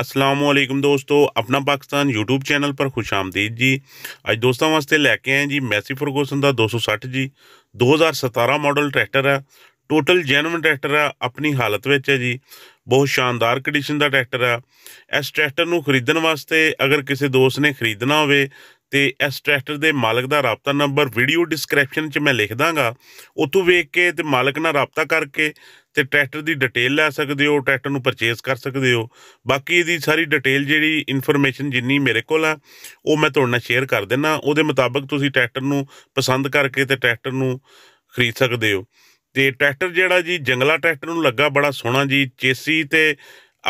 ਅਸਲਾਮੁਅਲੈਕਮ ਦੋਸਤੋ ਆਪਣਾ Pakistan YouTube channel ਪਰ ਖੁਸ਼ ਆਮਦੀਦ ਜੀ ਅੱਜ ਦੋਸਤਾਂ ਵਾਸਤੇ ਲੈ ਕੇ ਆਏ ਜੀ ਮੈਸੀ ਫਰਗੂਸਨ ਦਾ 260 ਜੀ 2017 ਮਾਡਲ ਟਰੈਕਟਰ ਹੈ ਟੋਟਲ ਜੈਨੂਇਨ ਟਰੈਕਟਰ ਹੈ ਆਪਣੀ ਹਾਲਤ ਵਿੱਚ ਹੈ ਜੀ ਬਹੁਤ ਸ਼ਾਨਦਾਰ ਕੰਡੀਸ਼ਨ ਦਾ ਟਰੈਕਟਰ ਹੈ ਇਸ ਟਰੈਕਟਰ ਨੂੰ ਖਰੀਦਣ ਵਾਸਤੇ ਅਗਰ ਕਿਸੇ ਦੋਸਤ ਨੇ ਖਰੀਦਣਾ ਹੋਵੇ ਤੇ ਇਸ ਟਰੈਕਟਰ ਦੇ ਮਾਲਕ ਦਾ ਰਾਪਤਾ ਨੰਬਰ ਵੀਡੀਓ ਡਿਸਕ੍ਰਿਪਸ਼ਨ 'ਚ ਮੈਂ ਲਿਖ ਦਾਂਗਾ ਉਤੋਂ ਵੇਖ ਕੇ ਤੇ ਮਾਲਕ ਨਾਲ ਰਾਪਤਾ ਕਰਕੇ ਤੇ ਟਰੈਕਟਰ ਦੀ ਡਿਟੇਲ ਲੈ ਸਕਦੇ ਹੋ ਟਰੈਕਟਰ ਨੂੰ ਪਰਚੇਸ ਕਰ ਸਕਦੇ ਹੋ ਬਾਕੀ ਇਹਦੀ ਸਾਰੀ ਡਿਟੇਲ ਜਿਹੜੀ ਇਨਫੋਰਮੇਸ਼ਨ ਜਿੰਨੀ ਮੇਰੇ ਕੋਲ ਆ ਉਹ ਮੈਂ ਤੁਹਾਡੇ ਨਾਲ ਸ਼ੇਅਰ ਕਰ ਦਿੰਨਾ ਉਹਦੇ ਮੁਤਾਬਕ ਤੁਸੀਂ ਟਰੈਕਟਰ ਨੂੰ ਪਸੰਦ ਕਰਕੇ ਤੇ ਟਰੈਕਟਰ ਨੂੰ ਖਰੀਦ ਸਕਦੇ ਹੋ ਤੇ ਟਰੈਕਟਰ ਜਿਹੜਾ ਜੀ ਜੰਗਲਾ ਟਰੈਕਟਰ ਨੂੰ ਲੱਗਾ ਬੜਾ ਸੋਹਣਾ ਜੀ ਚੇਸੀ ਤੇ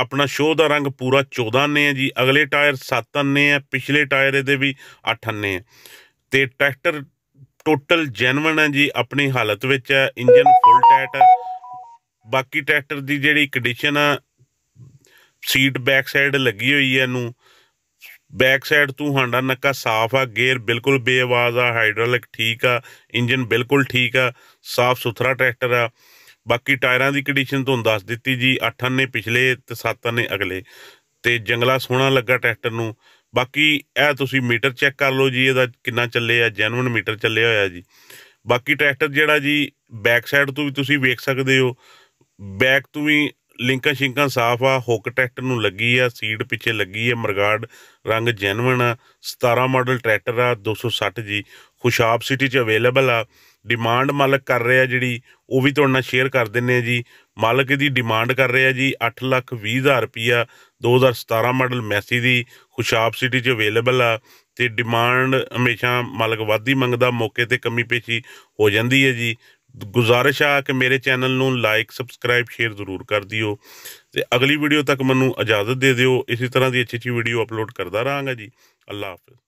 ਆਪਣਾ ਸ਼ੋਅ ਦਾ ਰੰਗ ਪੂਰਾ 14 ਅੰਨੇ ਆ ਜੀ ਅਗਲੇ ਟਾਇਰ 7 ਅੰਨੇ ਆ ਪਿਛਲੇ ਟਾਇਰ ਇਹਦੇ ਵੀ 8 ਅੰਨੇ ਆ ਤੇ ਟਰੈਕਟਰ ਟੋਟਲ ਜੈਨੂਇਨ ਹੈ ਜੀ ਆਪਣੀ ਹਾਲਤ ਵਿੱਚ ਹੈ ਇੰਜਨ ਫੁੱਲ ਟਾਈਟ ਆ ਬਾਕੀ ਟਰੈਕਟਰ ਦੀ ਜਿਹੜੀ ਕੰਡੀਸ਼ਨ ਆ ਸੀਟ ਬੈਕ ਸਾਈਡ ਲੱਗੀ ਹੋਈ ਹੈ ਇਹਨੂੰ ਬੈਕ ਸਾਈਡ ਤੋਂ ਹਾਂਡਾ ਨੱਕਾ ਸਾਫ਼ ਆ ਗੇਅਰ ਬਿਲਕੁਲ ਬੇਆਵਾਜ਼ ਆ ਹਾਈਡ੍ਰੋਲਿਕ ਠੀਕ ਆ ਇੰਜਨ ਬਿਲਕੁਲ ਠੀਕ ਆ ਸਾਫ਼ ਸੁਥਰਾ ਟਰੈਕਟਰ ਆ ਬਾਕੀ ਟਾਇਰਾਂ ਦੀ ਕੰਡੀਸ਼ਨ ਤੁਹਾਨੂੰ ਦੱਸ ਦਿੱਤੀ ਜੀ 8 ਨੇ ਪਿਛਲੇ ਤੇ 7 ਨੇ ਅਗਲੇ ਤੇ ਜੰਗਲਾ ਸੋਹਣਾ ਲੱਗਾ ਟਰੈਕਟਰ ਨੂੰ ਬਾਕੀ ਇਹ ਤੁਸੀਂ ਮੀਟਰ ਚੈੱਕ ਕਰ ਲਓ ਜੀ ਇਹਦਾ ਕਿੰਨਾ ਚੱਲੇ ਆ ਜੈਨੂਇਨ ਮੀਟਰ ਚੱਲੇ ਹੋਇਆ ਜੀ ਬਾਕੀ ਟਰੈਕਟਰ ਜਿਹੜਾ ਜੀ ਬੈਕ ਸਾਈਡ ਤੋਂ ਵੀ ਤੁਸੀਂ ਵੇਖ ਸਕਦੇ ਹੋ ਬੈਕ ਤੋਂ ਵੀ ਲਿੰਕਾਂ ਸ਼ਿੰਕਾਂ ਸਾਫ ਆ ਹੁੱਕ ਟਰੈਕਟਰ ਨੂੰ ਲੱਗੀ ਆ ਸੀਟ ਪਿੱਛੇ ਲੱਗੀ ਆ ਮਰਗਾਰਡ ਰੰਗ ਜੈਨੂਇਨ ਆ 17 ਮਾਡਲ ਟਰੈਕਟਰ ਆ 260 ਜੀ ਖੁਸ਼ਾਬ ਸਿਟੀ 'ਚ ਅਵੇਲੇਬਲ ਆ ਡਿਮਾਂਡ ਮਾਲਕ ਕਰ ਰਿਹਾ ਜਿਹੜੀ ਉਹ ਵੀ ਤੁਹਾਡੇ ਨਾਲ ਸ਼ੇਅਰ ਕਰ ਦਿੰਨੇ ਆ ਜੀ ਮਾਲਕ ਇਹਦੀ ਡਿਮਾਂਡ ਕਰ ਰਿਹਾ ਜੀ 8 ਲੱਖ 20 ਹਜ਼ਾਰ ਰੁਪਇਆ 2017 ਮਾਡਲ ਮੈਸੀ ਦੀ ਖੁਸ਼ਾਬ ਸਿਟੀ 'ਚ ਅਵੇਲੇਬਲ ਆ ਤੇ ਡਿਮਾਂਡ ਹਮੇਸ਼ਾ ਮਾਲਕ ਵਾਧੀ ਮੰਗਦਾ ਮੌਕੇ ਤੇ ਕਮੀ ਪੇਸ਼ੀ ਹੋ ਜਾਂਦੀ ਹੈ ਜੀ ਗੁਜ਼ਾਰਿਸ਼ ਆ ਕਿ ਮੇਰੇ ਚੈਨਲ ਨੂੰ ਲਾਈਕ ਸਬਸਕ੍ਰਾਈਬ ਸ਼ੇਅਰ ਜ਼ਰੂਰ ਕਰ ਦਿਓ ਤੇ ਅਗਲੀ ਵੀਡੀਓ ਤੱਕ ਮੈਨੂੰ ਇਜਾਜ਼ਤ ਦੇ ਦਿਓ ਇਸੇ ਤਰ੍ਹਾਂ ਦੀ ਅੱਛੀ ਅੱਛੀ ਵੀਡੀਓ ਅਪਲੋਡ ਕਰਦਾ ਰਹਾਂਗਾ ਜੀ ਅੱਲਾਹ ਹਾਫਿਜ਼